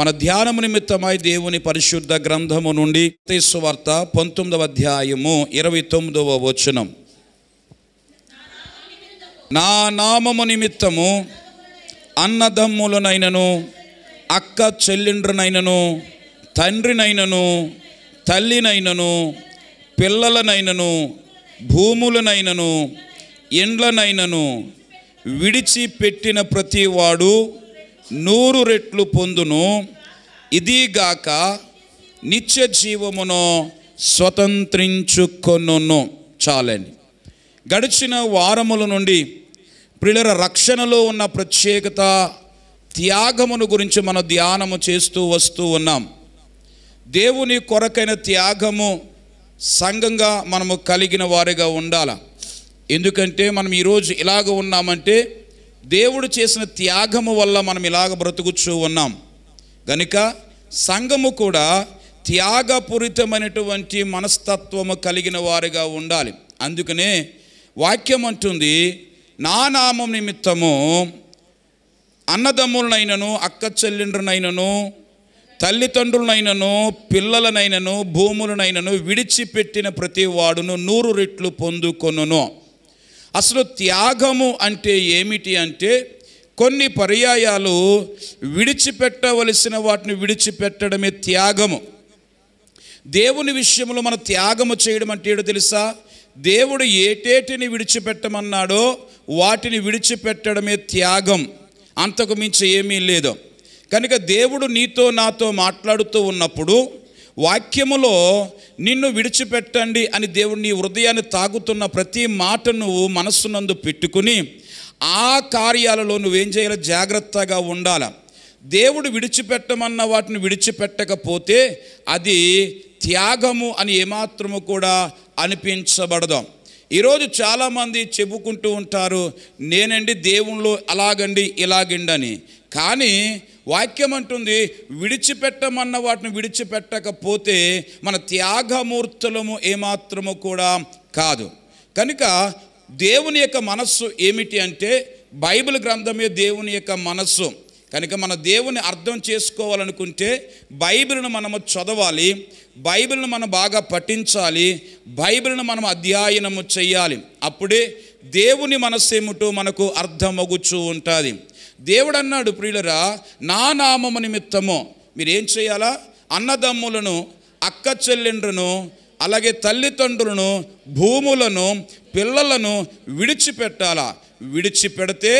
మన ధ్యానం నిమిత్తమై దేవుని పరిశుద్ధ గ్రంథము నుండి వార్త పంతొమ్మిదవ అధ్యాయము ఇరవై తొమ్మిదవ వచనం నా నామము నిమిత్తము అన్నదమ్ములనైనను అక్క చెల్లిండ్రునైనను తండ్రినైనను తల్లినైనను పిల్లలనైనను భూములనైనను ఎండ్లనైనను విడిచిపెట్టిన ప్రతివాడు నూరు రెట్లు పొందును ఇదిగాక నిత్య జీవమును స్వతంత్రించుకొను చాలని గడిచిన వారముల నుండి ప్రిలర రక్షణలో ఉన్న ప్రత్యేకత త్యాగమును గురించి మనం ధ్యానము చేస్తూ వస్తూ ఉన్నాం దేవుని కొరకైన త్యాగము సంఘంగా మనము కలిగిన వారిగా ఉండాల ఎందుకంటే మనం ఈరోజు ఇలాగ ఉన్నామంటే దేవుడు చేసిన త్యాగము వల్ల మనం ఇలాగ బ్రతుకుచూ ఉన్నాం గనుక సంఘము కూడా త్యాగపూరితమైనటువంటి మనస్తత్వము కలిగిన వారిగా ఉండాలి అందుకనే వాక్యం అంటుంది నా నామం నిమిత్తము అన్నదమ్ములనైనను అక్క చెల్లెండ్రునైనను తల్లిదండ్రులనైనను పిల్లలనైనను భూములనైనను విడిచిపెట్టిన ప్రతి వాడును నూరు రెట్లు పొందుకొనును అసలు త్యాగము అంటే ఏమిటి అంటే కొన్ని పర్యాయాలు విడిచిపెట్టవలసిన వాటిని విడిచిపెట్టడమే త్యాగము దేవుని విషయంలో మన త్యాగము చేయడం అంటే ఏడో తెలుసా దేవుడు ఏటేటిని విడిచిపెట్టమన్నాడో వాటిని విడిచిపెట్టడమే త్యాగం అంతకు మించి ఏమీ లేదు కనుక దేవుడు నీతో నాతో మాట్లాడుతూ ఉన్నప్పుడు వాక్యములో నిన్ను విడిచిపెట్టండి అని దేవుడు నీ హృదయాన్ని తాగుతున్న ప్రతి మాట నువ్వు మనస్సునందు పెట్టుకుని ఆ కార్యాలలో నువ్వేం చేయాలి జాగ్రత్తగా ఉండాలి దేవుడు విడిచిపెట్టమన్న వాటిని విడిచిపెట్టకపోతే అది త్యాగము అని ఏమాత్రము కూడా అనిపించబడదు ఈరోజు చాలామంది చెప్పుకుంటూ ఉంటారు నేనండి దేవుళ్ళు అలాగండి ఇలాగండి అని కానీ వాక్యం అంటుంది విడిచిపెట్టమన్న వాటిని విడిచిపెట్టకపోతే మన త్యాగమూర్తులము ఏమాత్రము కూడా కాదు కనుక దేవుని యొక్క మనస్సు ఏమిటి అంటే బైబిల్ గ్రంథమే దేవుని యొక్క మనస్సు కనుక మన దేవుని అర్థం చేసుకోవాలనుకుంటే బైబిల్ను మనము చదవాలి బైబిల్ను మనం బాగా పఠించాలి బైబిల్ను మనం అధ్యయనము చేయాలి అప్పుడే దేవుని మనస్సు ఏమిటో మనకు అర్థమగుచూ ఉంటుంది దేవుడు అన్నాడు ప్రియులరా నా నామము నిమిత్తము మీరేం చేయాలా అన్నదమ్ములను అక్క చెల్లెండ్రును అలాగే తల్లిదండ్రులను భూములను పిల్లలను విడిచిపెట్టాలా విడిచిపెడితే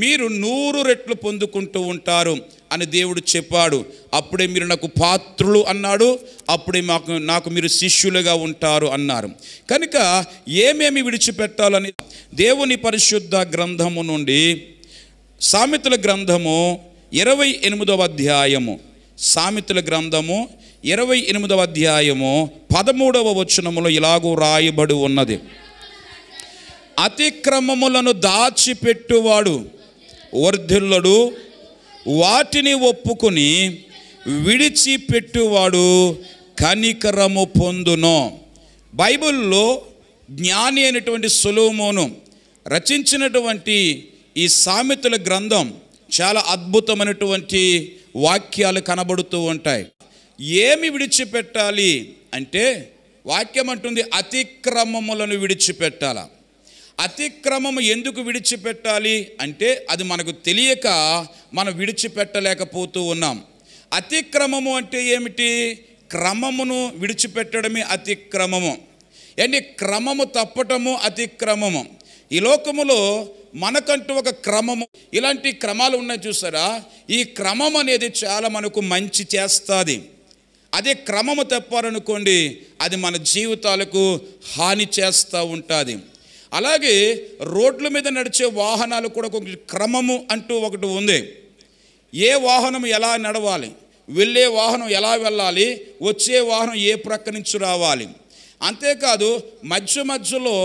మీరు నూరు రెట్లు పొందుకుంటూ ఉంటారు అని దేవుడు చెప్పాడు అప్పుడే మీరు నాకు పాత్రులు అన్నాడు అప్పుడే మాకు నాకు మీరు శిష్యులుగా ఉంటారు అన్నారు కనుక ఏమేమి విడిచిపెట్టాలని దేవుని పరిశుద్ధ గ్రంథము నుండి సామెతల గ్రంథము ఇరవై ఎనిమిదవ అధ్యాయము సామెతల గ్రంథము ఇరవై ఎనిమిదవ అధ్యాయము పదమూడవ వచనములో ఇలాగూ రాయబడి ఉన్నది అతిక్రమములను దాచిపెట్టువాడు వర్ధిల్లుడు వాటిని ఒప్పుకొని విడిచిపెట్టువాడు కనికరము పొందును బైబిల్లో జ్ఞాని అయినటువంటి సులోమోను రచించినటువంటి ఈ సామెతల గ్రంథం చాలా అద్భుతమైనటువంటి వాక్యాలు కనబడుతూ ఉంటాయి ఏమి విడిచిపెట్టాలి అంటే వాక్యం అంటుంది అతిక్రమములను విడిచిపెట్టాల అతిక్రమము ఎందుకు విడిచిపెట్టాలి అంటే అది మనకు తెలియక మనం విడిచిపెట్టలేకపోతూ ఉన్నాం అతిక్రమము అంటే ఏమిటి క్రమమును విడిచిపెట్టడమే అతిక్రమము అంటే క్రమము తప్పటము అతిక్రమము ఈ లోకములో మనకంటూ ఒక క్రమము ఇలాంటి క్రమాలు ఉన్నాయి చూసారా ఈ క్రమం అనేది చాలా మనకు మంచి చేస్తుంది అదే క్రమము తప్పారనుకోండి అది మన జీవితాలకు హాని చేస్తూ ఉంటుంది అలాగే రోడ్ల మీద నడిచే వాహనాలు కూడా కొంచెం క్రమము అంటూ ఒకటి ఉంది ఏ వాహనం ఎలా నడవాలి వెళ్ళే వాహనం ఎలా వెళ్ళాలి వచ్చే వాహనం ఏ ప్రక్క నుంచి రావాలి అంతేకాదు మధ్య మధ్యలో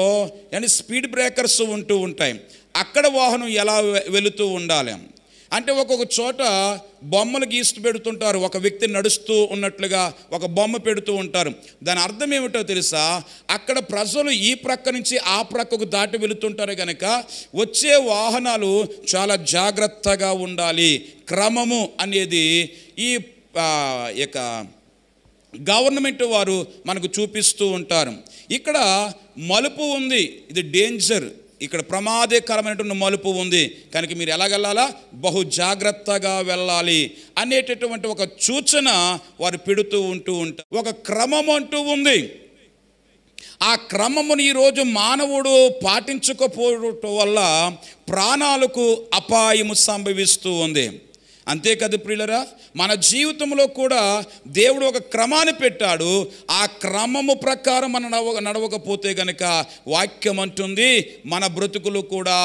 అని స్పీడ్ బ్రేకర్స్ ఉంటూ ఉంటాయి అక్కడ వాహనం ఎలా వెళుతూ ఉండాలి అంటే ఒక్కొక్క చోట బొమ్మలు గీస్తు పెడుతుంటారు ఒక వ్యక్తి నడుస్తూ ఉన్నట్లుగా ఒక బొమ్మ పెడుతూ ఉంటారు దాని అర్థం ఏమిటో తెలుసా అక్కడ ప్రజలు ఈ ప్రక్క నుంచి ఆ ప్రక్కకు దాటి వెళుతుంటారు కనుక వచ్చే వాహనాలు చాలా జాగ్రత్తగా ఉండాలి క్రమము అనేది ఈ యొక్క గవర్నమెంట్ వారు మనకు చూపిస్తూ ఉంటారు ఇక్కడ మలుపు ఉంది ఇది డేంజర్ ఇక్కడ ప్రమాదకరమైనటువంటి మలుపు ఉంది కనుక మీరు ఎలా వెళ్ళాలా బహు జాగ్రత్తగా వెళ్ళాలి అనేటటువంటి ఒక సూచన వారు పెడుతూ ఉంటూ ఉంటారు ఒక క్రమం అంటూ ఉంది ఆ క్రమమును ఈరోజు మానవుడు పాటించకపోవటం వల్ల ప్రాణాలకు అపాయము సంభవిస్తూ ఉంది అంతేకాదు ప్రియులరా మన జీవితంలో కూడా దేవుడు ఒక క్రమాన్ని పెట్టాడు ఆ క్రమము ప్రకారం మనం నడవ నడవకపోతే గనక వాక్యం అంటుంది మన బ్రతుకులు కూడా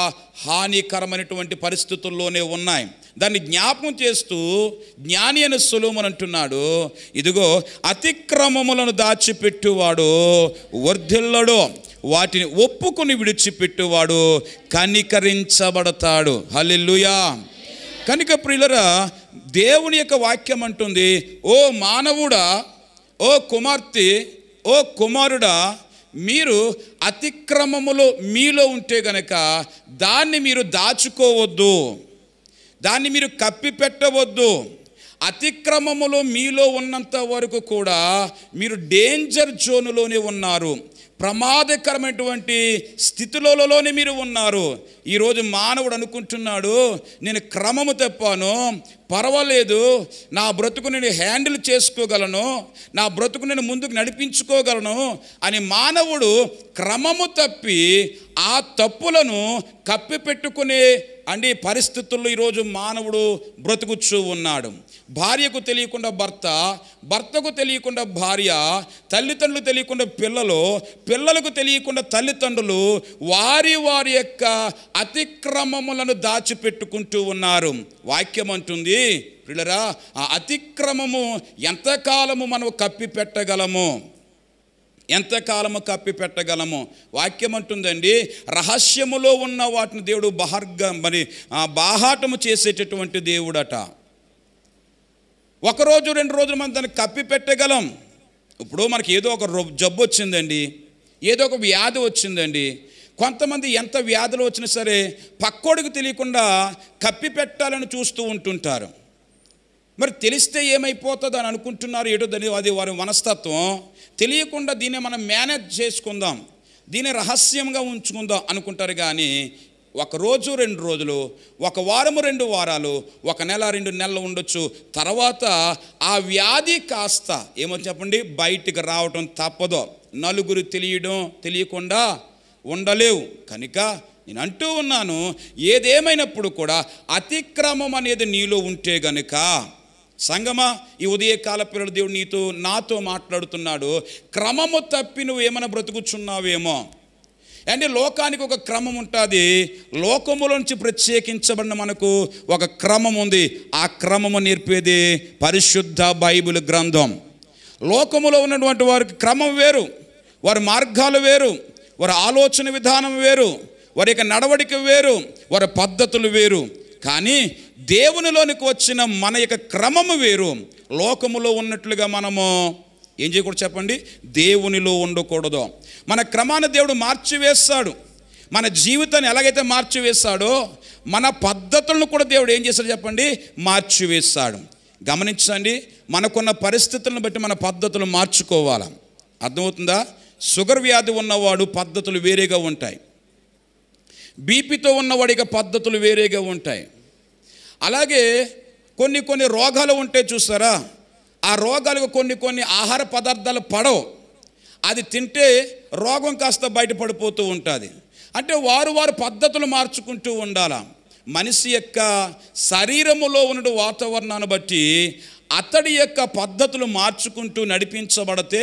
హానికరమైనటువంటి పరిస్థితుల్లోనే ఉన్నాయి దాన్ని జ్ఞాపకం చేస్తూ జ్ఞాని అని సులోమన్ అంటున్నాడు ఇదిగో అతిక్రమములను దాచిపెట్టువాడు వర్ధిల్లడు వాటిని ఒప్పుకొని విడిచిపెట్టువాడు కనికరించబడతాడు హలెల్లుయా కనుక ప్రియులరా దేవుని యొక్క వాక్యం అంటుంది ఓ మానవుడా ఓ కుమార్తె ఓ కుమారుడా మీరు అతిక్రమములో మీలో ఉంటే గనక దాన్ని మీరు దాచుకోవద్దు దాన్ని మీరు కప్పిపెట్టవద్దు అతిక్రమములో మీలో ఉన్నంత వరకు కూడా మీరు డేంజర్ జోన్లోనే ఉన్నారు ప్రమాదకరమైనటువంటి స్థితులలోనే మీరు ఉన్నారు ఈరోజు మానవుడు అనుకుంటున్నాడు నేను క్రమము తప్పాను పర్వాలేదు నా బ్రతుకు నేను హ్యాండిల్ చేసుకోగలను నా బ్రతుకు నేను ముందుకు నడిపించుకోగలను అని మానవుడు క్రమము తప్పి ఆ తప్పులను కప్పిపెట్టుకునే అండి పరిస్థితుల్లో ఈరోజు మానవుడు బ్రతుకుచ్చు ఉన్నాడు భార్యకు తెలియకుండా భర్త భర్తకు తెలియకుండా భార్య తల్లిదండ్రులు తెలియకుండా పిల్లలు పిల్లలకు తెలియకుండా తల్లిదండ్రులు వారి వారి యొక్క అతిక్రమములను దాచిపెట్టుకుంటూ ఉన్నారు వాక్యం అంటుంది పిల్లరా ఆ అతిక్రమము ఎంతకాలము మనం కప్పి పెట్టగలము ఎంతకాలము కప్పి పెట్టగలము వాక్యం అంటుందండి రహస్యములో ఉన్న వాటిని దేవుడు బహర్గ మరి బాహాటము చేసేటటువంటి దేవుడట ఒకరోజు రెండు రోజులు మనం దాన్ని కప్పి పెట్టగలం ఇప్పుడు మనకి ఏదో ఒక జబ్బు వచ్చిందండి ఏదో ఒక వ్యాధి వచ్చిందండి కొంతమంది ఎంత వ్యాధులు వచ్చినా సరే పక్కోడికి తెలియకుండా కప్పి పెట్టాలని చూస్తూ ఉంటుంటారు మరి తెలిస్తే ఏమైపోతుంది అని అనుకుంటున్నారు ఏటో దాని అది వారి మనస్తత్వం తెలియకుండా దీన్ని మనం మేనేజ్ చేసుకుందాం దీన్ని రహస్యంగా ఉంచుకుందాం అనుకుంటారు కానీ ఒక రోజు రెండు రోజులు ఒక వారము రెండు వారాలు ఒక నెల రెండు నెలలు ఉండొచ్చు తర్వాత ఆ వ్యాధి కాస్త ఏమో చెప్పండి బయటికి రావటం తప్పదో నలుగురు తెలియడం తెలియకుండా ఉండలేవు కనుక నేను అంటూ ఉన్నాను ఏదేమైనప్పుడు కూడా అతిక్రమం అనేది నీలో ఉంటే గనుక సంగమా ఈ ఉదయకాల పిల్లల దేవుడు నీతో నాతో మాట్లాడుతున్నాడు క్రమము తప్పి నువ్వు ఏమైనా బ్రతుకుచున్నావేమో అంటే లోకానికి ఒక క్రమం ఉంటుంది నుంచి ప్రత్యేకించబడిన మనకు ఒక క్రమం ఉంది ఆ క్రమము నేర్పేది పరిశుద్ధ బైబిల్ గ్రంథం లోకములో ఉన్నటువంటి వారికి క్రమం వేరు వారి మార్గాలు వేరు వారి ఆలోచన విధానం వేరు వారి యొక్క నడవడిక వేరు వారి పద్ధతులు వేరు కానీ దేవునిలోనికి వచ్చిన మన యొక్క క్రమము వేరు లోకములో ఉన్నట్లుగా మనము ఏం చేయకూడదు చెప్పండి దేవునిలో ఉండకూడదు మన క్రమాన్ని దేవుడు మార్చివేస్తాడు మన జీవితాన్ని ఎలాగైతే మార్చివేస్తాడో మన పద్ధతులను కూడా దేవుడు ఏం చేశాడు చెప్పండి మార్చివేస్తాడు గమనించండి మనకున్న పరిస్థితులను బట్టి మన పద్ధతులు మార్చుకోవాలి అర్థమవుతుందా షుగర్ వ్యాధి ఉన్నవాడు పద్ధతులు వేరేగా ఉంటాయి బీపీతో ఉన్నవాడి ఇక పద్ధతులు వేరేగా ఉంటాయి అలాగే కొన్ని కొన్ని రోగాలు ఉంటే చూస్తారా ఆ రోగాలకు కొన్ని కొన్ని ఆహార పదార్థాలు పడవు అది తింటే రోగం కాస్త బయటపడిపోతూ ఉంటుంది అంటే వారు వారు పద్ధతులు మార్చుకుంటూ ఉండాల మనిషి యొక్క శరీరములో ఉన్న వాతావరణాన్ని బట్టి అతడి యొక్క పద్ధతులు మార్చుకుంటూ నడిపించబడితే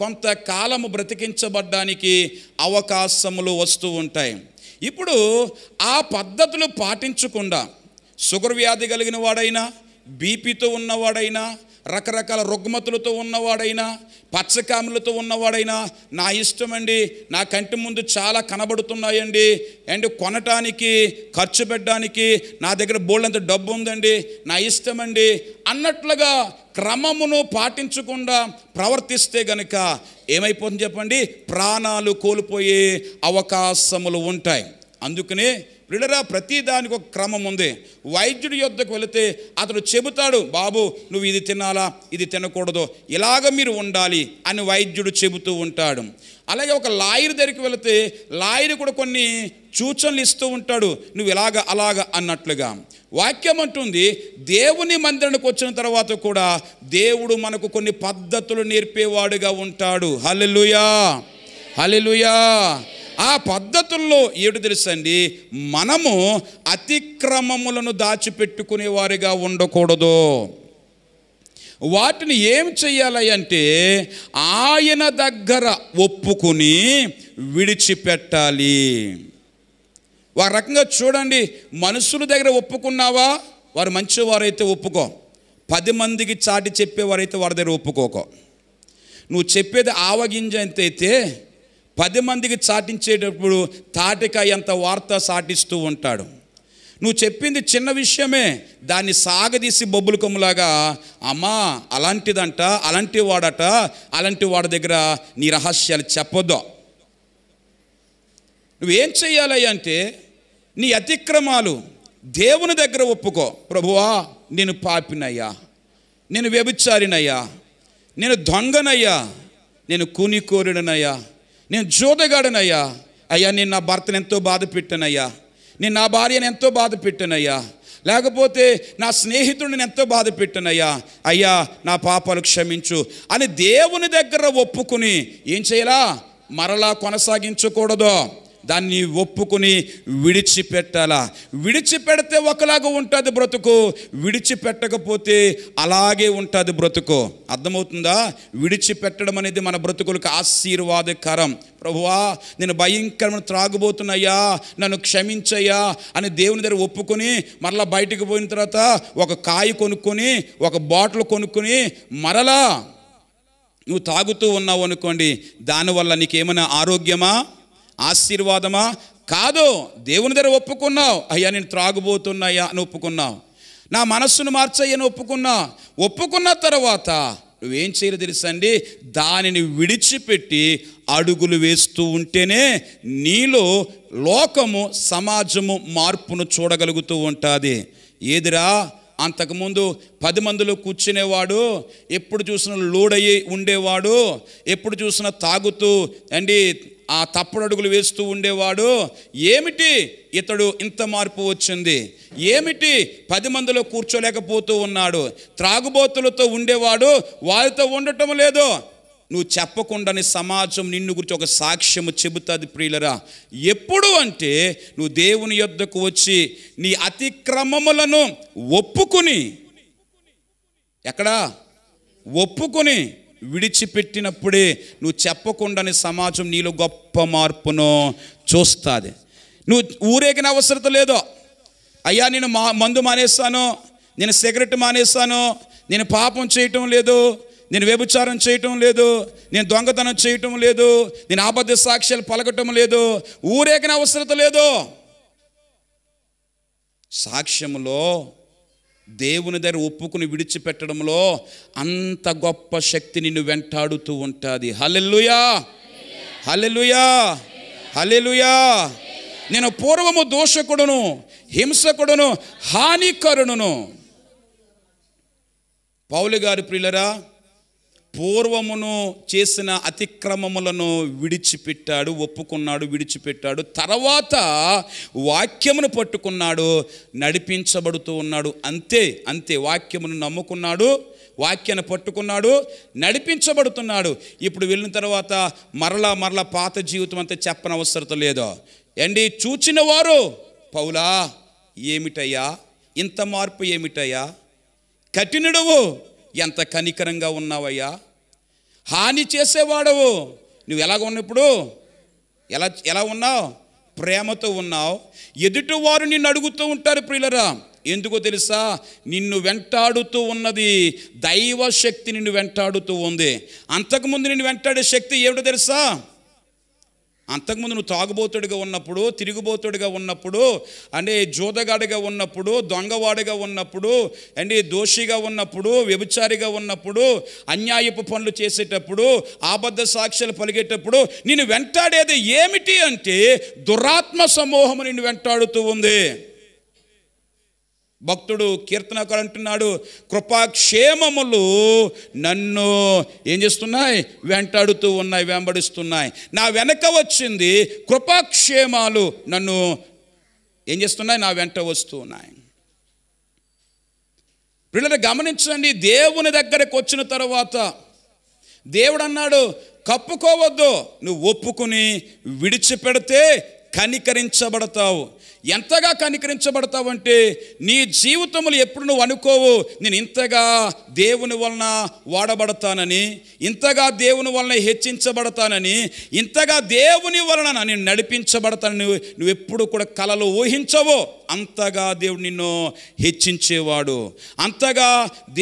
కొంతకాలము బ్రతికించబడ్డానికి అవకాశములు వస్తూ ఉంటాయి ఇప్పుడు ఆ పద్ధతులు పాటించకుండా షుగర్ వ్యాధి కలిగిన వాడైనా బీపీతో ఉన్నవాడైనా రకరకాల రుగ్మతులతో ఉన్నవాడైనా పచ్చకాములతో ఉన్నవాడైనా నా ఇష్టం అండి నా కంటి ముందు చాలా కనబడుతున్నాయండి అండ్ కొనటానికి ఖర్చు పెట్టడానికి నా దగ్గర బోల్డంత డబ్బు ఉందండి నా ఇష్టం అండి అన్నట్లుగా క్రమమును పాటించకుండా ప్రవర్తిస్తే గనక ఏమైపోతుంది చెప్పండి ప్రాణాలు కోల్పోయే అవకాశములు ఉంటాయి అందుకనే విడరా ప్రతి దానికి ఒక క్రమం ఉంది వైద్యుడి యొద్దకు వెళితే అతడు చెబుతాడు బాబు నువ్వు ఇది తినాలా ఇది తినకూడదు ఇలాగ మీరు ఉండాలి అని వైద్యుడు చెబుతూ ఉంటాడు అలాగే ఒక లాయర్ దగ్గరికి వెళితే లాయర్ కూడా కొన్ని సూచనలు ఇస్తూ ఉంటాడు నువ్వు ఇలాగ అలాగ అన్నట్లుగా వాక్యం అంటుంది దేవుని మందిరానికి వచ్చిన తర్వాత కూడా దేవుడు మనకు కొన్ని పద్ధతులు నేర్పేవాడుగా ఉంటాడు హలెలుయా హలెలుయా ఆ పద్ధతుల్లో ఏడు తెలుసండి మనము అతిక్రమములను దాచిపెట్టుకునే వారిగా ఉండకూడదు వాటిని ఏం చెయ్యాలి అంటే ఆయన దగ్గర ఒప్పుకుని విడిచిపెట్టాలి ఒక రకంగా చూడండి మనుషుల దగ్గర ఒప్పుకున్నావా వారు మంచివారైతే ఒప్పుకో పది మందికి చాటి చెప్పేవారైతే వారి దగ్గర ఒప్పుకోకో నువ్వు చెప్పేది ఆవగింజ ఎంత అయితే పది మందికి చాటించేటప్పుడు తాటికాయ ఎంత వార్త సాటిస్తూ ఉంటాడు నువ్వు చెప్పింది చిన్న విషయమే దాన్ని సాగదీసి బొబ్బుల కొమ్ములాగా అమ్మా అలాంటిదంట అలాంటి వాడట అలాంటి వాడి దగ్గర నీ రహస్యాలు చెప్పొద్దు నువ్వేం చేయాలి అంటే నీ అతిక్రమాలు దేవుని దగ్గర ఒప్పుకో ప్రభువా నేను పాపినయ్యా నేను వ్యభిచారినయ్యా నేను దొంగనయ్యా నేను కూని నేను జోదగాడనయ్యా అయ్యా నేను నా భర్తను ఎంతో బాధ పెట్టానయ్యా నేను నా భార్యను ఎంతో బాధ పెట్టానయ్యా లేకపోతే నా స్నేహితుడిని ఎంతో బాధ పెట్టానయ్యా అయ్యా నా పాపాలు క్షమించు అని దేవుని దగ్గర ఒప్పుకుని ఏం చేయాలా మరలా కొనసాగించకూడదు దాన్ని ఒప్పుకుని విడిచిపెట్టాలా విడిచిపెడితే ఒకలాగా ఉంటుంది బ్రతుకు విడిచిపెట్టకపోతే అలాగే ఉంటుంది బ్రతుకు అర్థమవుతుందా విడిచిపెట్టడం అనేది మన బ్రతుకులకు ఆశీర్వాదకరం ప్రభువా నేను భయంకరమైన త్రాగుబోతున్నాయా నన్ను క్షమించయ్యా అని దేవుని దగ్గర ఒప్పుకొని మరలా బయటికి పోయిన తర్వాత ఒక కాయ కొనుక్కొని ఒక బాటిల్ కొనుక్కొని మరలా నువ్వు తాగుతూ ఉన్నావు అనుకోండి దానివల్ల నీకేమైనా ఆరోగ్యమా ఆశీర్వాదమా కాదు దేవుని దగ్గర ఒప్పుకున్నావు అయ్యా నేను త్రాగుబోతున్నాయా అని ఒప్పుకున్నావు నా మనస్సును మార్చయ్యని ఒప్పుకున్నా ఒప్పుకున్న తర్వాత నువ్వేం తెలుసు తెలుసండి దానిని విడిచిపెట్టి అడుగులు వేస్తూ ఉంటేనే నీలో లోకము సమాజము మార్పును చూడగలుగుతూ ఉంటుంది ఏదిరా అంతకుముందు పది మందిలో కూర్చునేవాడు ఎప్పుడు చూసిన లోడయ్యి ఉండేవాడు ఎప్పుడు చూసినా తాగుతూ అండి ఆ తప్పుడడుగులు వేస్తూ ఉండేవాడు ఏమిటి ఇతడు ఇంత మార్పు వచ్చింది ఏమిటి పది మందిలో కూర్చోలేకపోతూ ఉన్నాడు త్రాగుబోతులతో ఉండేవాడు వారితో ఉండటం లేదు నువ్వు చెప్పకుండానే సమాజం నిన్ను గురించి ఒక సాక్ష్యము చెబుతుంది ప్రియులరా ఎప్పుడు అంటే నువ్వు దేవుని యొద్దకు వచ్చి నీ అతిక్రమములను ఒప్పుకుని ఎక్కడా ఒప్పుకుని విడిచిపెట్టినప్పుడే నువ్వు చెప్పకుండానే సమాజం నీలో గొప్ప మార్పును చూస్తుంది నువ్వు ఊరేగిన అవసరత లేదో అయ్యా నేను మా మందు మానేస్తాను నేను సిగరెట్ మానేస్తాను నేను పాపం చేయటం లేదు నేను వ్యభిచారం చేయటం లేదు నేను దొంగతనం చేయటం లేదు నేను ఆబద్ధ సాక్ష్యాలు పలకటం లేదు ఊరేగిన అవసరత లేదు సాక్ష్యంలో దేవుని దగ్గర ఒప్పుకుని విడిచిపెట్టడంలో అంత గొప్ప శక్తి నిన్ను వెంటాడుతూ ఉంటుంది హలెల్లుయా హలెలుయా హలెలుయా నేను పూర్వము దోషకుడును హింసకుడును హానికరుణును పౌలు గారి ప్రియులరా పూర్వమును చేసిన అతిక్రమములను విడిచిపెట్టాడు ఒప్పుకున్నాడు విడిచిపెట్టాడు తర్వాత వాక్యమును పట్టుకున్నాడు నడిపించబడుతూ ఉన్నాడు అంతే అంతే వాక్యమును నమ్ముకున్నాడు వాక్యను పట్టుకున్నాడు నడిపించబడుతున్నాడు ఇప్పుడు వెళ్ళిన తర్వాత మరలా మరలా పాత జీవితం అంతా చెప్పనవసరత లేదో అండి చూచిన వారు పౌలా ఏమిటయ్యా ఇంత మార్పు ఏమిటయ్యా కఠినుడవు ఎంత కనికరంగా ఉన్నావయ్యా హాని చేసేవాడవు నువ్వు ఎలాగ ఉన్నప్పుడు ఎలా ఎలా ఉన్నావు ప్రేమతో ఉన్నావు వారు నిన్ను అడుగుతూ ఉంటారు ప్రియులరా ఎందుకో తెలుసా నిన్ను వెంటాడుతూ ఉన్నది దైవ శక్తి నిన్ను వెంటాడుతూ ఉంది అంతకుముందు నిన్ను వెంటాడే శక్తి ఏమిటో తెలుసా అంతకుముందు నువ్వు తాగుబోతుడిగా ఉన్నప్పుడు తిరుగుబోతుడిగా ఉన్నప్పుడు అంటే జోదగాడిగా ఉన్నప్పుడు దొంగవాడిగా ఉన్నప్పుడు అంటే దోషిగా ఉన్నప్పుడు వ్యభిచారిగా ఉన్నప్పుడు అన్యాయపు పనులు చేసేటప్పుడు ఆబద్ధ సాక్ష్యాలు పలిగేటప్పుడు నేను వెంటాడేది ఏమిటి అంటే దురాత్మ సమూహము నిన్ను వెంటాడుతూ ఉంది భక్తుడు కీర్తనకారు అంటున్నాడు కృపాక్షేమములు నన్ను ఏం చేస్తున్నాయి వెంటాడుతూ ఉన్నాయి వెంబడిస్తున్నాయి నా వెనక వచ్చింది కృపాక్షేమాలు నన్ను ఏం చేస్తున్నాయి నా వెంట వస్తూ ఉన్నాయి పిల్లలు గమనించండి దేవుని దగ్గరకు వచ్చిన తర్వాత దేవుడు అన్నాడు కప్పుకోవద్దు నువ్వు ఒప్పుకుని విడిచిపెడితే కనికరించబడతావు ఎంతగా కనికరించబడతావంటే నీ జీవితములు ఎప్పుడు నువ్వు అనుకోవు నేను ఇంతగా దేవుని వలన వాడబడతానని ఇంతగా దేవుని వలన హెచ్చించబడతానని ఇంతగా దేవుని వలన నేను నడిపించబడతానని నువ్వు ఎప్పుడు కూడా కళలు ఊహించవో అంతగా దేవుడు నిన్ను హెచ్చించేవాడు అంతగా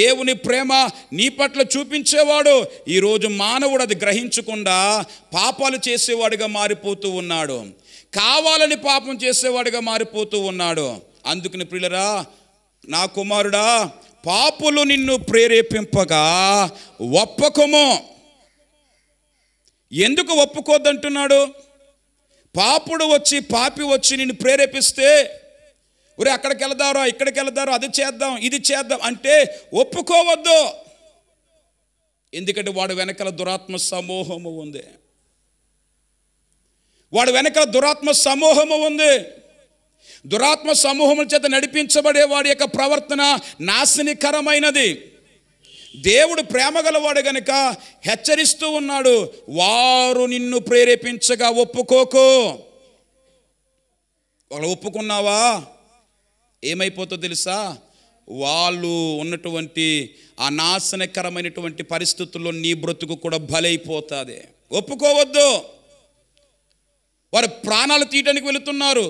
దేవుని ప్రేమ నీ పట్ల చూపించేవాడు ఈరోజు మానవుడు అది గ్రహించకుండా పాపాలు చేసేవాడిగా మారిపోతూ ఉన్నాడు కావాలని పాపం చేసేవాడిగా మారిపోతూ ఉన్నాడు అందుకని ప్రియులరా నా కుమారుడా పాపులు నిన్ను ప్రేరేపింపగా ఒప్పకము ఎందుకు ఒప్పుకోద్దంటున్నాడు పాపుడు వచ్చి పాపి వచ్చి నిన్ను ప్రేరేపిస్తే ఒరే అక్కడికి వెళదారో ఇక్కడికి వెళదారో అది చేద్దాం ఇది చేద్దాం అంటే ఒప్పుకోవద్దు ఎందుకంటే వాడు వెనకాల దురాత్మ సమూహము ఉంది వాడు వెనక దురాత్మ సమూహము ఉంది దురాత్మ సమూహముల చేత నడిపించబడే వాడి యొక్క ప్రవర్తన నాశనికరమైనది దేవుడు ప్రేమగలవాడు గనక హెచ్చరిస్తూ ఉన్నాడు వారు నిన్ను ప్రేరేపించగా ఒప్పుకోకు వాళ్ళు ఒప్పుకున్నావా ఏమైపోతుందో తెలుసా వాళ్ళు ఉన్నటువంటి ఆ నాశనకరమైనటువంటి పరిస్థితుల్లో నీ బ్రతుకు కూడా బలైపోతుంది ఒప్పుకోవద్దు వారు ప్రాణాలు తీయడానికి వెళుతున్నారు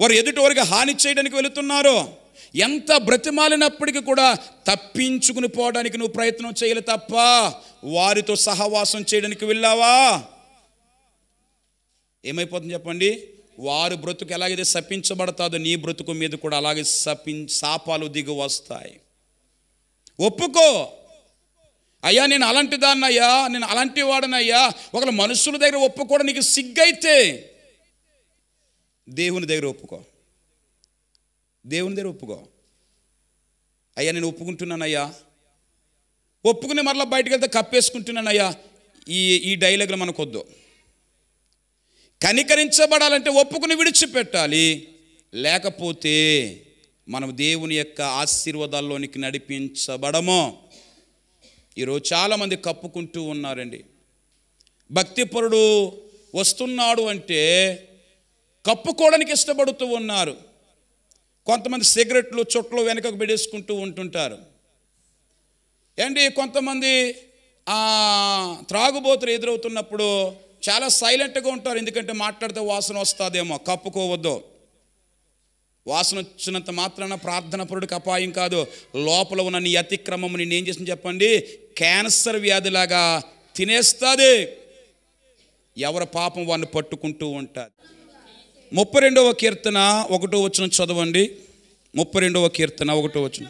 వారు ఎదుటి వారికి హాని చేయడానికి వెళుతున్నారు ఎంత బ్రతిమాలినప్పటికీ కూడా తప్పించుకుని పోవడానికి నువ్వు ప్రయత్నం చేయలే తప్ప వారితో సహవాసం చేయడానికి వెళ్ళావా ఏమైపోతుంది చెప్పండి వారు బ్రతుకు ఎలాగైతే శపించబడతాదో నీ బ్రతుకు మీద కూడా అలాగే శపి శాపాలు దిగి వస్తాయి ఒప్పుకో అయ్యా నేను అలాంటి దాన్నయ్యా నేను అలాంటి వాడనయ్యా ఒకవేళ మనుషుల దగ్గర ఒప్పుకోవడం నీకు సిగ్గైతే దేవుని దగ్గర ఒప్పుకో దేవుని దగ్గర ఒప్పుకో అయ్యా నేను ఒప్పుకుంటున్నానయ్యా ఒప్పుకుని మరలా బయటకు వెళ్తే కప్పేసుకుంటున్నానయ్యా ఈ ఈ డైలాగులు మనకొద్దు కనికరించబడాలంటే ఒప్పుకుని విడిచిపెట్టాలి లేకపోతే మనం దేవుని యొక్క ఆశీర్వాదాల్లోనికి నడిపించబడము ఈరోజు చాలామంది కప్పుకుంటూ ఉన్నారండి భక్తిపరుడు వస్తున్నాడు అంటే కప్పుకోవడానికి ఇష్టపడుతూ ఉన్నారు కొంతమంది సిగరెట్లు చుట్టలు వెనకకు పెడేసుకుంటూ ఉంటుంటారు ఏంటి కొంతమంది త్రాగుబోతులు ఎదురవుతున్నప్పుడు చాలా సైలెంట్గా ఉంటారు ఎందుకంటే మాట్లాడితే వాసన వస్తుందేమో కప్పుకోవద్దు వాసన వచ్చినంత మాత్రాన ప్రార్థన పరుడికి అపాయం కాదు లోపల ఉన్న నీ అతిక్రమం నేను ఏం చేసిన చెప్పండి క్యాన్సర్ వ్యాధిలాగా తినేస్తుంది ఎవరి పాపం వాడిని పట్టుకుంటూ ఉంటారు ముప్పై రెండవ కీర్తన ఒకటో వచ్చిన చదవండి ముప్పై రెండవ కీర్తన ఒకటో వచ్చిన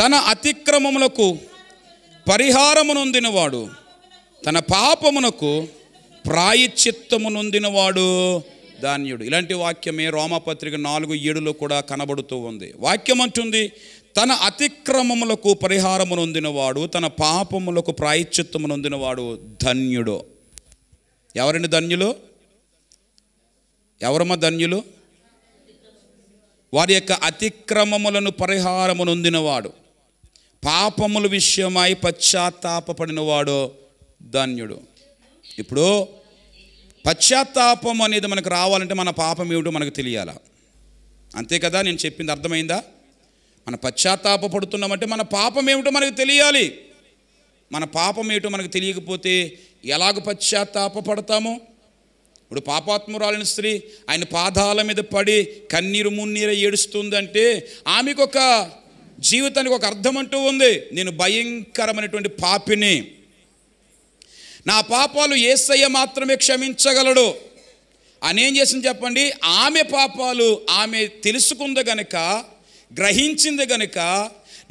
తన అతిక్రమములకు పరిహారమునొందినవాడు తన పాపమునకు ప్రాయచిత్తమునొందినవాడు ధాన్యుడు ఇలాంటి వాక్యమే రోమపత్రిక నాలుగు ఏడులో కూడా కనబడుతూ ఉంది వాక్యం అంటుంది తన అతిక్రమములకు పరిహారమునొందినవాడు తన పాపములకు ప్రాయశ్చిత్తమునొందినవాడు ధన్యుడు ఎవరండి ధన్యులు ఎవరమ్మ ధన్యులు వారి యొక్క అతిక్రమములను పరిహారమునొందినవాడు పాపముల విషయమై పశ్చాత్తాపడినవాడు ధన్యుడు ఇప్పుడు పశ్చాత్తాపం అనేది మనకు రావాలంటే మన పాపం ఏమిటో మనకు తెలియాలా అంతే కదా నేను చెప్పింది అర్థమైందా మన పశ్చాత్తాప పడుతున్నామంటే మన పాపం ఏమిటో మనకు తెలియాలి మన పాపం ఏమిటో మనకు తెలియకపోతే ఎలాగ పశ్చాత్తాప పడతాము ఇప్పుడు పాపాత్మురాలిన స్త్రీ ఆయన పాదాల మీద పడి కన్నీరు మున్నీర ఏడుస్తుందంటే ఆమెకు ఒక జీవితానికి ఒక అర్థం అంటూ ఉంది నేను భయంకరమైనటువంటి పాపిని నా పాపాలు ఏసయ్య మాత్రమే క్షమించగలడు అని ఏం చేసింది చెప్పండి ఆమె పాపాలు ఆమె తెలుసుకుంది గనుక గ్రహించింది గనుక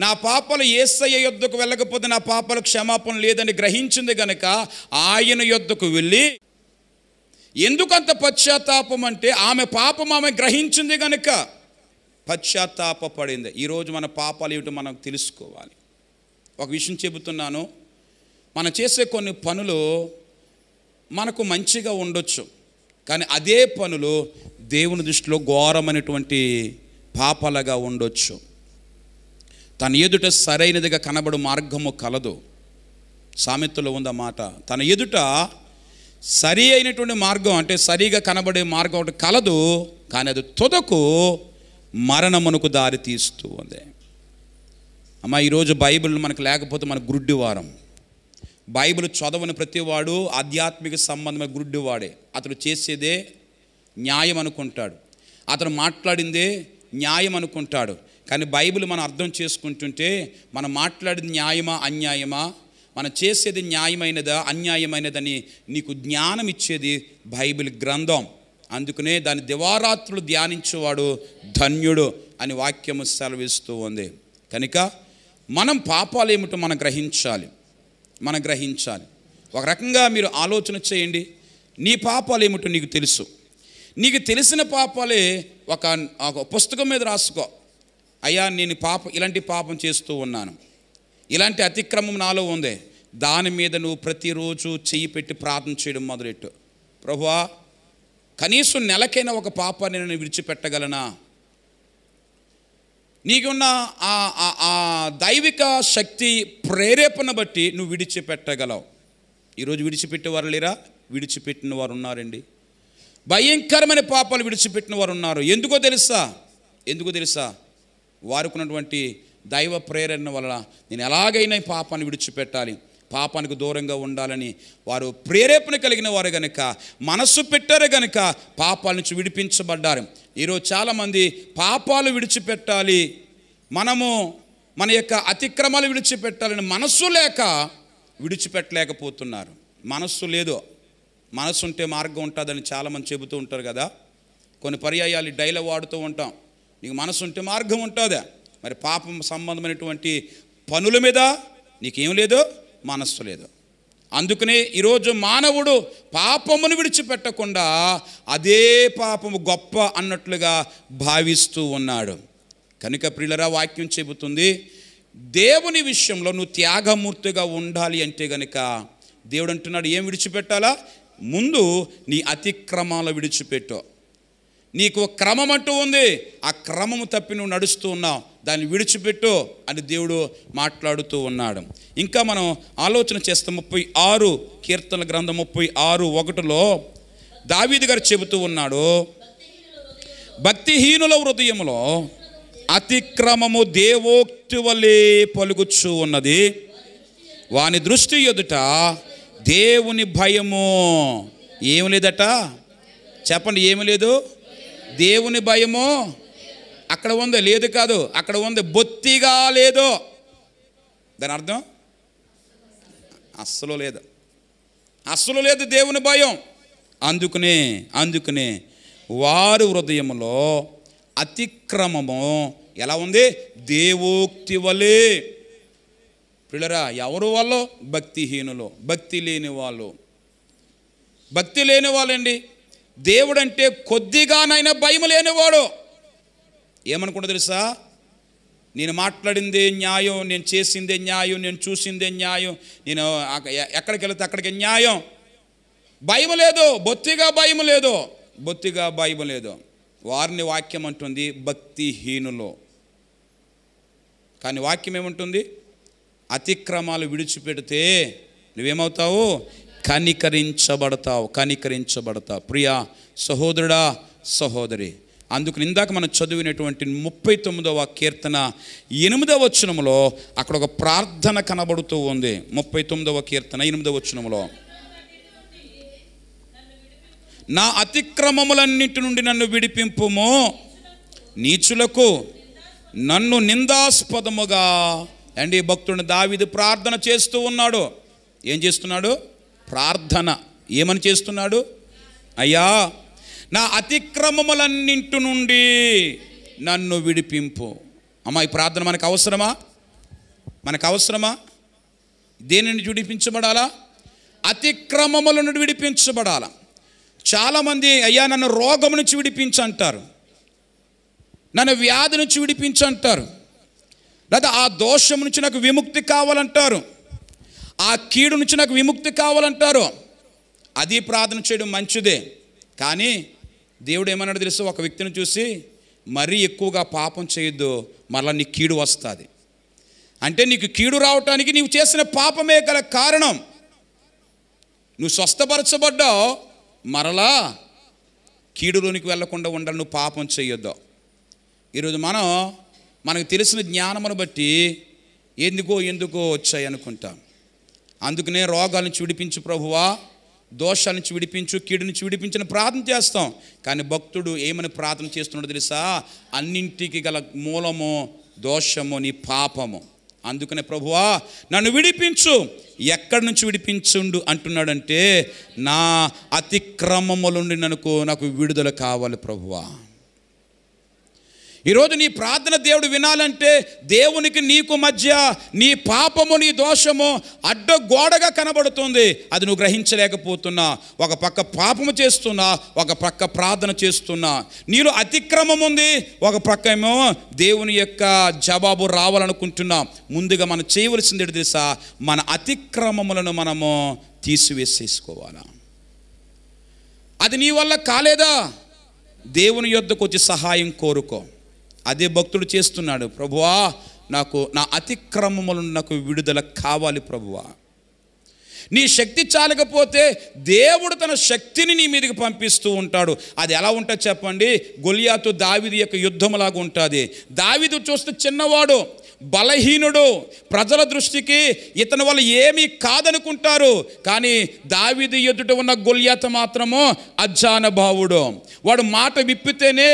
నా పాపలు ఏసయ్య యొద్దకు వెళ్ళకపోతే నా పాపలు క్షమాపణ లేదని గ్రహించింది గనుక ఆయన యొద్దకు వెళ్ళి ఎందుకంత పశ్చాత్తాపం అంటే ఆమె పాపం ఆమె గ్రహించింది గనుక పశ్చాత్తాప పడింది ఈరోజు మన పాపాలు ఏమిటో మనం తెలుసుకోవాలి ఒక విషయం చెబుతున్నాను మనం చేసే కొన్ని పనులు మనకు మంచిగా ఉండొచ్చు కానీ అదే పనులు దేవుని దృష్టిలో ఘోరమైనటువంటి పాపలుగా ఉండొచ్చు తన ఎదుట సరైనదిగా కనబడు మార్గము కలదు సామెతలో ఉందా మాట తన ఎదుట సరి అయినటువంటి మార్గం అంటే సరిగా కనబడే మార్గం ఒకటి కలదు కానీ అది తుదకు మరణమునకు దారి తీస్తూ ఉంది అమ్మా ఈరోజు బైబిల్ మనకు లేకపోతే మన గుడ్డివారం బైబిల్ చదవని ప్రతివాడు ఆధ్యాత్మిక సంబంధమైన వాడే అతడు చేసేదే న్యాయం అనుకుంటాడు అతను మాట్లాడిందే న్యాయం అనుకుంటాడు కానీ బైబిల్ మనం అర్థం చేసుకుంటుంటే మనం మాట్లాడింది న్యాయమా అన్యాయమా మనం చేసేది న్యాయమైనదా అన్యాయమైనదని నీకు జ్ఞానం ఇచ్చేది బైబిల్ గ్రంథం అందుకనే దాని దివారాత్రులు ధ్యానించేవాడు ధన్యుడు అని వాక్యము సెలవిస్తూ ఉంది కనుక మనం పాపాలు ఏమిటో మనం గ్రహించాలి మనం గ్రహించాలి ఒక రకంగా మీరు ఆలోచన చేయండి నీ పాపాలు ఏమిటో నీకు తెలుసు నీకు తెలిసిన పాపాలే ఒక పుస్తకం మీద రాసుకో అయ్యా నేను పాప ఇలాంటి పాపం చేస్తూ ఉన్నాను ఇలాంటి అతిక్రమం నాలో ఉంది దాని మీద నువ్వు ప్రతిరోజు చెయ్యి పెట్టి ప్రార్థన చేయడం మొదలెట్టు ప్రభువా కనీసం నెలకైనా ఒక పాపాన్ని నేను విడిచిపెట్టగలనా నీకున్న ఆ దైవిక శక్తి ప్రేరేపణ బట్టి నువ్వు విడిచిపెట్టగలవు ఈరోజు విడిచిపెట్టేవారు లేరా విడిచిపెట్టిన వారు ఉన్నారండి భయంకరమైన పాపాలు విడిచిపెట్టిన వారు ఉన్నారు ఎందుకో తెలుసా ఎందుకో తెలుసా వారికి ఉన్నటువంటి దైవ ప్రేరణ వల్ల నేను ఎలాగైనా పాపాన్ని విడిచిపెట్టాలి పాపానికి దూరంగా ఉండాలని వారు ప్రేరేపణ కలిగిన వారు గనుక మనస్సు పెట్టారు గనుక పాపాల నుంచి విడిపించబడ్డారు ఈరోజు చాలామంది పాపాలు విడిచిపెట్టాలి మనము మన యొక్క అతిక్రమాలు విడిచిపెట్టాలని మనస్సు లేక విడిచిపెట్టలేకపోతున్నారు మనస్సు లేదు మనస్సు ఉంటే మార్గం ఉంటుందని చాలామంది చెబుతూ ఉంటారు కదా కొన్ని పర్యాయాలు డైలాగ్ వాడుతూ ఉంటాం నీకు మనసు ఉంటే మార్గం ఉంటుందా మరి పాపం సంబంధమైనటువంటి పనుల మీద నీకేం లేదు మనస్సు లేదు అందుకనే ఈరోజు మానవుడు పాపమును విడిచిపెట్టకుండా అదే పాపము గొప్ప అన్నట్లుగా భావిస్తూ ఉన్నాడు కనుక ప్రిలరా వాక్యం చెబుతుంది దేవుని విషయంలో నువ్వు త్యాగమూర్తిగా ఉండాలి అంటే గనుక దేవుడు అంటున్నాడు ఏం విడిచిపెట్టాలా ముందు నీ అతిక్రమాలు విడిచిపెట్టావు నీకు క్రమం అంటూ ఉంది ఆ క్రమము తప్పి నువ్వు నడుస్తూ ఉన్నావు దాన్ని విడిచిపెట్టు అని దేవుడు మాట్లాడుతూ ఉన్నాడు ఇంకా మనం ఆలోచన చేస్తే ముప్పై ఆరు కీర్తన గ్రంథం ముప్పై ఆరు ఒకటిలో దావీది గారు చెబుతూ ఉన్నాడు భక్తిహీనుల హృదయంలో అతిక్రమము దేవోక్తి వలె పలుకుచూ ఉన్నది వాని దృష్టి ఎదుట దేవుని భయము ఏమి లేదట చెప్పండి ఏమి లేదు దేవుని భయము అక్కడ ఉంది లేదు కాదు అక్కడ ఉంది బొత్తిగా లేదు దాని అర్థం అస్సలు లేదు అస్సలు లేదు దేవుని భయం అందుకనే అందుకనే వారు హృదయంలో అతిక్రమము ఎలా ఉంది దేవోక్తి వలే పిల్లరా ఎవరు వాళ్ళు భక్తిహీనులు భక్తి లేని వాళ్ళు భక్తి లేని వాళ్ళండి దేవుడంటే కొద్దిగానైనా భయం లేనివాడు ఏమనుకుంటా తెలుసా నేను మాట్లాడిందే న్యాయం నేను చేసిందే న్యాయం నేను చూసిందే న్యాయం నేను ఎక్కడికి వెళితే అక్కడికి న్యాయం భయం లేదు బొత్తిగా భయం లేదు బొత్తిగా భయం లేదు వారిని వాక్యం అంటుంది భక్తిహీనులో కానీ వాక్యం ఏముంటుంది అతిక్రమాలు విడిచిపెడితే నువ్వేమవుతావు కనికరించబడతావు కనికరించబడతావు ప్రియా సహోదరుడా సహోదరి అందుకు ఇందాక మనం చదివినటువంటి ముప్పై తొమ్మిదవ కీర్తన ఎనిమిదవ వచనంలో అక్కడ ఒక ప్రార్థన కనబడుతూ ఉంది ముప్పై తొమ్మిదవ కీర్తన ఎనిమిదవ వచనంలో నా అతిక్రమములన్నిటి నుండి నన్ను విడిపింపుము నీచులకు నన్ను నిందాస్పదముగా అండి భక్తుడిని దావిది ప్రార్థన చేస్తూ ఉన్నాడు ఏం చేస్తున్నాడు ప్రార్థన ఏమని చేస్తున్నాడు అయ్యా నా అతిక్రమములన్నింటి నుండి నన్ను విడిపింపు అమ్మాయి ఈ ప్రార్థన మనకు అవసరమా మనకు అవసరమా దేనిని విడిపించబడాలా అతిక్రమముల నుండి విడిపించబడాల చాలామంది అయ్యా నన్ను రోగం నుంచి విడిపించంటారు నన్ను వ్యాధి నుంచి విడిపించంటారు లేదా ఆ దోషం నుంచి నాకు విముక్తి కావాలంటారు ఆ కీడు నుంచి నాకు విముక్తి కావాలంటారు అది ప్రార్థన చేయడం మంచిదే కానీ దేవుడు ఏమన్నాడు తెలుసు ఒక వ్యక్తిని చూసి మరీ ఎక్కువగా పాపం చేయొద్దు మళ్ళీ నీ కీడు వస్తుంది అంటే నీకు కీడు రావటానికి నీవు చేసిన పాపమే గల కారణం నువ్వు స్వస్థపరచబడ్డావు మరలా కీడులోనికి వెళ్లకుండా ఉండాలి నువ్వు పాపం చేయొద్దు ఈరోజు మనం మనకు తెలిసిన జ్ఞానమును బట్టి ఎందుకో ఎందుకో వచ్చాయి అనుకుంటాం అందుకనే రోగాల నుంచి విడిపించు ప్రభువా దోషాల నుంచి విడిపించు కీడు నుంచి విడిపించిన ప్రార్థన చేస్తాం కానీ భక్తుడు ఏమని ప్రార్థన చేస్తున్నాడు తెలుసా అన్నింటికి గల మూలము దోషము నీ పాపము అందుకనే ప్రభువా నన్ను విడిపించు ఎక్కడి నుంచి విడిపించుండు అంటున్నాడంటే నా అతిక్రమముల నుండి నాకు నాకు విడుదల కావాలి ప్రభువా ఈరోజు నీ ప్రార్థన దేవుడు వినాలంటే దేవునికి నీకు మధ్య నీ పాపము నీ దోషము అడ్డగోడగా కనబడుతుంది అది నువ్వు గ్రహించలేకపోతున్నా ఒక పక్క పాపము చేస్తున్నా ఒక పక్క ప్రార్థన చేస్తున్నా నీలో అతిక్రమం ఉంది ఒక పక్క ఏమో దేవుని యొక్క జవాబు రావాలనుకుంటున్నా ముందుగా మనం చేయవలసింది తెలుసా మన అతిక్రమములను మనము తీసివేసేసుకోవాలా అది నీ వల్ల కాలేదా దేవుని యొద్దకు వచ్చి సహాయం కోరుకో అదే భక్తుడు చేస్తున్నాడు ప్రభువా నాకు నా అతిక్రమములు నాకు విడుదల కావాలి ప్రభువా నీ శక్తి చాలకపోతే దేవుడు తన శక్తిని నీ మీదకి పంపిస్తూ ఉంటాడు అది ఎలా ఉంటుంది చెప్పండి గొలియాతో దావిది యొక్క యుద్ధములాగా ఉంటుంది దావిదు చూస్తే చిన్నవాడు బలహీనుడు ప్రజల దృష్టికి ఇతని వల్ల ఏమీ కాదనుకుంటారు కానీ దావిది ఎదుట ఉన్న గొల్యాత మాత్రము అజ్జానభావుడు వాడు మాట విప్పితేనే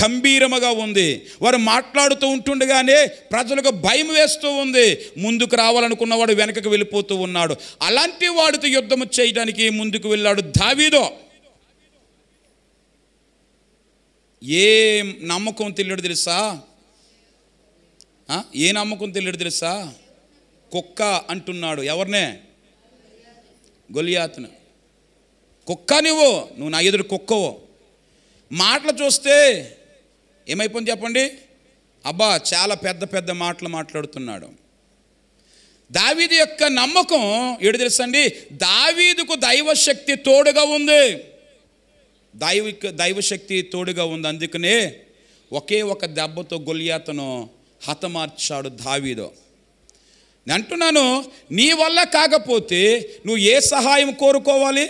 గంభీరముగా ఉంది వాడు మాట్లాడుతూ ఉంటుండగానే ప్రజలకు భయం వేస్తూ ఉంది ముందుకు రావాలనుకున్నవాడు వెనకకు వెళ్ళిపోతూ ఉన్నాడు అలాంటి వాడితో యుద్ధం చేయడానికి ముందుకు వెళ్ళాడు దావీదో ఏ నమ్మకం తెలియడు తెలుసా ఏ నమ్మకం తెలియడు తెలుసా కుక్క అంటున్నాడు ఎవరినే గొలియాతను కుక్క నువ్వు నువ్వు నా ఎదురు కుక్కవో మాటలు చూస్తే ఏమైపోయింది చెప్పండి అబ్బా చాలా పెద్ద పెద్ద మాటలు మాట్లాడుతున్నాడు దావీది యొక్క నమ్మకం ఏడు తెలుసండి దావీదుకు దైవశక్తి తోడుగా ఉంది దైవిక దైవశక్తి తోడుగా ఉంది అందుకనే ఒకే ఒక దెబ్బతో గొలియాతను హతమార్చాడు దావీదో నేను అంటున్నాను నీ వల్ల కాకపోతే నువ్వు ఏ సహాయం కోరుకోవాలి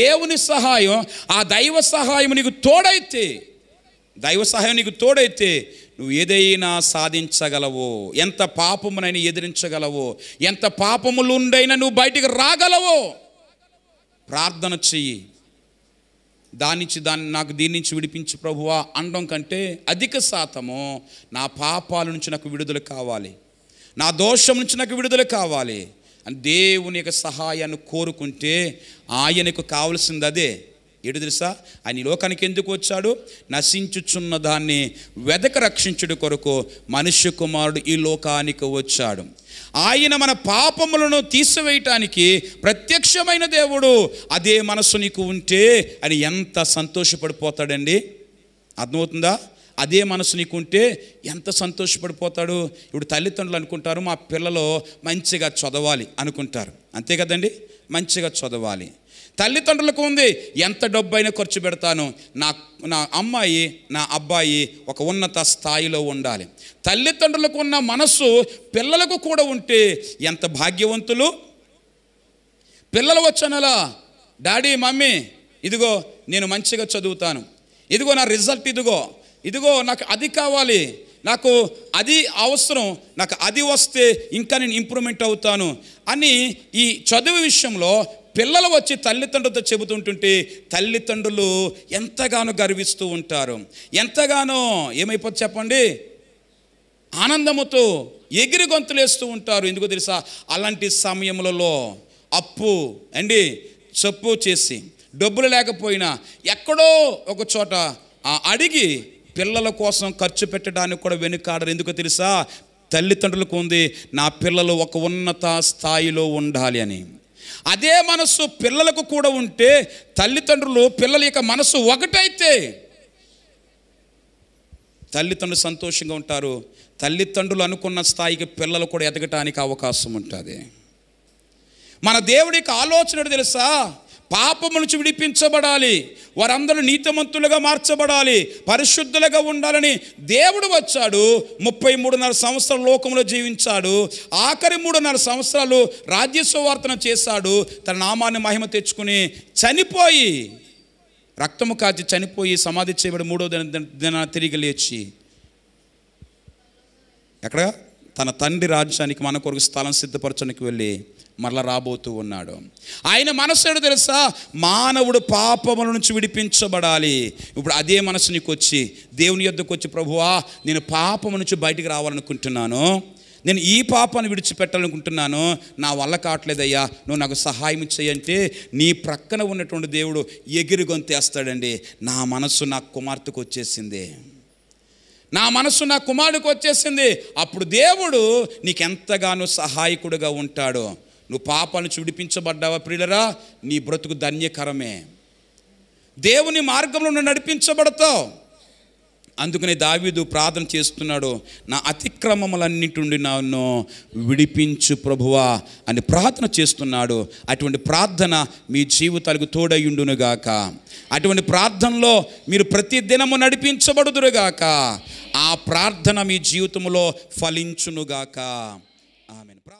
దేవుని సహాయం ఆ దైవ సహాయం నీకు తోడైతే దైవ సహాయం నీకు తోడైతే నువ్వు ఏదైనా సాధించగలవు ఎంత పాపమునైనా ఎదిరించగలవో ఎంత పాపములుండైనా నువ్వు బయటికి రాగలవో ప్రార్థన చెయ్యి దాని నుంచి దాన్ని నాకు దీని నుంచి విడిపించి ప్రభువా అనడం కంటే అధిక శాతము నా పాపాల నుంచి నాకు విడుదల కావాలి నా దోషం నుంచి నాకు విడుదల కావాలి అని దేవుని యొక్క సహాయాన్ని కోరుకుంటే ఆయనకు కావలసింది అదే ఏడు తెలుసా ఆయన ఈ లోకానికి ఎందుకు వచ్చాడు నశించుచున్న దాన్ని వెదక రక్షించుడు కొరకు మనుష్య కుమారుడు ఈ లోకానికి వచ్చాడు ఆయన మన పాపములను తీసివేయటానికి ప్రత్యక్షమైన దేవుడు అదే మనసు నీకు ఉంటే అని ఎంత సంతోషపడిపోతాడండి అర్థమవుతుందా అదే మనసు నీకు ఉంటే ఎంత సంతోషపడిపోతాడు ఇప్పుడు తల్లిదండ్రులు అనుకుంటారు మా పిల్లలు మంచిగా చదవాలి అనుకుంటారు అంతే కదండి మంచిగా చదవాలి తల్లిదండ్రులకు ఉంది ఎంత డబ్బు అయినా ఖర్చు పెడతాను నా నా అమ్మాయి నా అబ్బాయి ఒక ఉన్నత స్థాయిలో ఉండాలి తల్లిదండ్రులకు ఉన్న మనస్సు పిల్లలకు కూడా ఉంటే ఎంత భాగ్యవంతులు పిల్లలు వచ్చానలా డాడీ మమ్మీ ఇదిగో నేను మంచిగా చదువుతాను ఇదిగో నా రిజల్ట్ ఇదిగో ఇదిగో నాకు అది కావాలి నాకు అది అవసరం నాకు అది వస్తే ఇంకా నేను ఇంప్రూవ్మెంట్ అవుతాను అని ఈ చదువు విషయంలో పిల్లలు వచ్చి తల్లిదండ్రులతో చెబుతుంటుంటే తల్లిదండ్రులు ఎంతగానో గర్విస్తూ ఉంటారు ఎంతగానో ఏమైపోతుంది చెప్పండి ఆనందముతో ఎగిరి గొంతులేస్తూ ఉంటారు ఎందుకు తెలుసా అలాంటి సమయములలో అప్పు అండి చెప్పు చేసి డబ్బులు లేకపోయినా ఎక్కడో ఒక చోట అడిగి పిల్లల కోసం ఖర్చు పెట్టడానికి కూడా వెనుకాడరు ఎందుకు తెలుసా తల్లిదండ్రులకు ఉంది నా పిల్లలు ఒక ఉన్నత స్థాయిలో ఉండాలి అని అదే మనస్సు పిల్లలకు కూడా ఉంటే తల్లిదండ్రులు పిల్లల యొక్క మనసు ఒకటైతే తల్లిదండ్రులు సంతోషంగా ఉంటారు తల్లిదండ్రులు అనుకున్న స్థాయికి పిల్లలు కూడా ఎదగటానికి అవకాశం ఉంటుంది మన దేవుడికి ఆలోచన తెలుసా పాపము నుంచి విడిపించబడాలి వారందరూ నీతిమంతులుగా మార్చబడాలి పరిశుద్ధులుగా ఉండాలని దేవుడు వచ్చాడు ముప్పై మూడున్నర సంవత్సరాలు లోకంలో జీవించాడు ఆఖరి మూడున్నర సంవత్సరాలు రాజ్యస్వార్తన చేశాడు తన నామాన్ని మహిమ తెచ్చుకుని చనిపోయి రక్తము కాచి చనిపోయి సమాధి చేయబడి మూడో దిన తిరిగి లేచి ఎక్కడ తన తండ్రి రాజ్యానికి మన కొరకు స్థలం సిద్ధపరచడానికి వెళ్ళి మరలా రాబోతూ ఉన్నాడు ఆయన మనసు ఏడు తెలుసా మానవుడు పాపముల నుంచి విడిపించబడాలి ఇప్పుడు అదే మనసు నీకు వచ్చి దేవుని యొద్దకు వచ్చి ప్రభువా నేను పాపము నుంచి బయటికి రావాలనుకుంటున్నాను నేను ఈ పాపాన్ని విడిచిపెట్టాలనుకుంటున్నాను నా వల్ల కావట్లేదయ్యా నువ్వు నాకు సహాయం చేయంటే నీ ప్రక్కన ఉన్నటువంటి దేవుడు ఎగిరి గొంతేస్తాడండి నా మనస్సు నా కుమార్తెకు వచ్చేసింది నా మనసు నా కుమారుడికి వచ్చేసింది అప్పుడు దేవుడు నీకెంతగానో సహాయకుడుగా ఉంటాడు నువ్వు పాపాన్ని విడిపించబడ్డావా ప్రియులరా నీ బ్రతుకు ధన్యకరమే దేవుని మార్గంలో నువ్వు నడిపించబడతావు అందుకని దావీదు ప్రార్థన చేస్తున్నాడు నా అతిక్రమములన్నిటి నన్ను విడిపించు ప్రభువా అని ప్రార్థన చేస్తున్నాడు అటువంటి ప్రార్థన మీ జీవితాలకు తోడయ్యుండునుగాక అటువంటి ప్రార్థనలో మీరు ప్రతి దినము నడిపించబడుదురుగాక ఆ ప్రార్థన మీ జీవితంలో ఫలించునుగాక ఆమెను